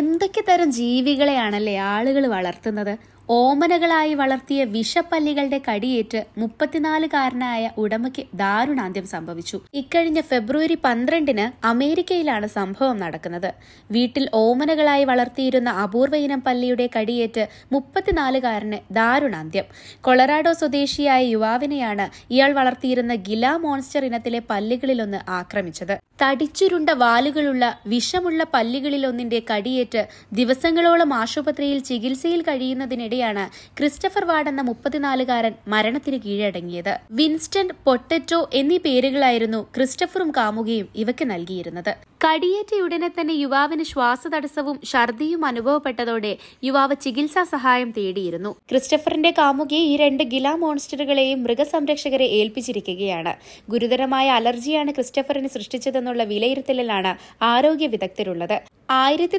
എന്തൊക്കെ തരം ജീവികളെയാണല്ലേ ആളുകൾ വളർത്തുന്നത് ഓമനകളായി വളർത്തിയ വിഷപ്പല്ലികളുടെ കടിയേറ്റ് മുപ്പത്തിനാലുകാരനായ ഉടമയ്ക്ക് ദാരുണാന്ത്യം സംഭവിച്ചു ഇക്കഴിഞ്ഞ ഫെബ്രുവരി പന്ത്രണ്ടിന് അമേരിക്കയിലാണ് സംഭവം നടക്കുന്നത് വീട്ടിൽ ഓമനകളായി വളർത്തിയിരുന്ന അപൂർവ ഇനം പല്ലിയുടെ കടിയേറ്റ് മുപ്പത്തിനാലുകാരന് ദാരുണാന്ത്യം കൊളറാഡോ സ്വദേശിയായ യുവാവിനെയാണ് ഇയാൾ വളർത്തിയിരുന്ന ഗില മോൺസ്റ്റർ ഇനത്തിലെ പല്ലുകളിലൊന്ന് ആക്രമിച്ചത് തടിച്ചുരുണ്ട വാലുകളുള്ള വിഷമുള്ള പല്ലുകളിലൊന്നിന്റെ കടിയേറ്റ് വെടിയേറ്റ് ദിവസങ്ങളോളം ആശുപത്രിയിൽ ചികിത്സയിൽ കഴിയുന്നതിനിടെയാണ് ക്രിസ്റ്റഫർ വാർഡ് എന്ന മുപ്പത്തിനാലുകാരൻ മരണത്തിന് കീഴടങ്ങിയത് വിൻസ്റ്റന്റ് പൊട്ടറ്റോ എന്നീ പേരുകളായിരുന്നു ക്രിസ്റ്റഫറും കാമുകയും ഇവയ്ക്ക് നൽകിയിരുന്നത് കടിയേറ്റയുടനെ തന്നെ യുവാവിന് ശ്വാസതടസ്സവും ഛർദിയും അനുഭവപ്പെട്ടതോടെ യുവാവ് ചികിത്സാ സഹായം തേടിയിരുന്നു ക്രിസ്റ്റഫറിന്റെ കാമുകിയെ ഈ രണ്ട് ഗില മോൺസ്റ്ററുകളെയും മൃഗസംരക്ഷകരെ ഏൽപ്പിച്ചിരിക്കുകയാണ് ഗുരുതരമായ അലർജിയാണ് ക്രിസ്റ്റഫറിന് സൃഷ്ടിച്ചതെന്നുള്ള വിലയിരുത്തലിലാണ് ആരോഗ്യ വിദഗ്ധരുള്ളത് ആയിരത്തി